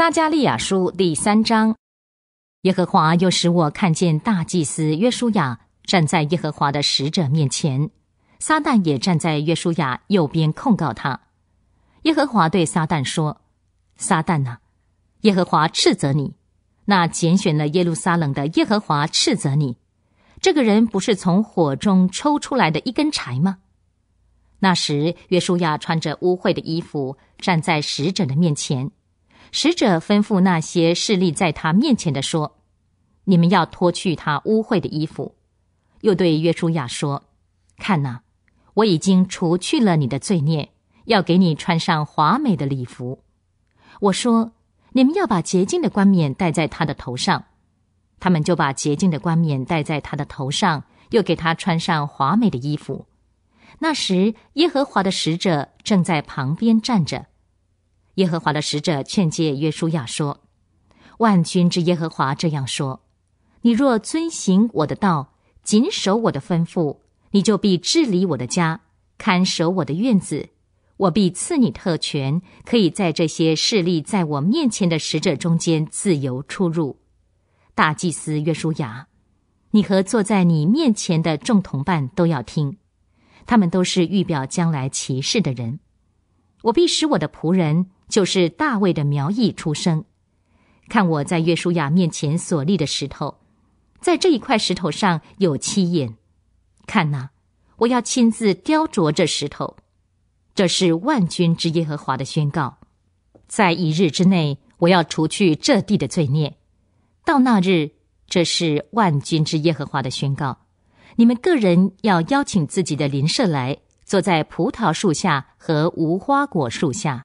撒加利亚书第三章，耶和华又使我看见大祭司约书亚站在耶和华的使者面前，撒旦也站在约书亚右边控告他。耶和华对撒旦说：“撒旦呐，耶和华斥责你，那拣选了耶路撒冷的耶和华斥责你。这个人不是从火中抽出来的一根柴吗？”那时，约书亚穿着污秽的衣服站在使者的面前。使者吩咐那些侍立在他面前的说：“你们要脱去他污秽的衣服。”又对约书亚说：“看呐，我已经除去了你的罪孽，要给你穿上华美的礼服。”我说：“你们要把洁净的冠冕戴在他的头上。”他们就把洁净的冠冕戴在他的头上，又给他穿上华美的衣服。那时，耶和华的使者正在旁边站着。耶和华的使者劝诫约书亚说：“万军之耶和华这样说：你若遵行我的道，谨守我的吩咐，你就必治理我的家，看守我的院子。我必赐你特权，可以在这些势力在我面前的使者中间自由出入。大祭司约书亚，你和坐在你面前的众同伴都要听，他们都是预表将来骑士的人。我必使我的仆人。”就是大卫的苗裔出生。看我在约书亚面前所立的石头，在这一块石头上有七眼。看呐，我要亲自雕琢这石头。这是万军之耶和华的宣告。在一日之内，我要除去这地的罪孽。到那日，这是万军之耶和华的宣告。你们个人要邀请自己的邻舍来，坐在葡萄树下和无花果树下。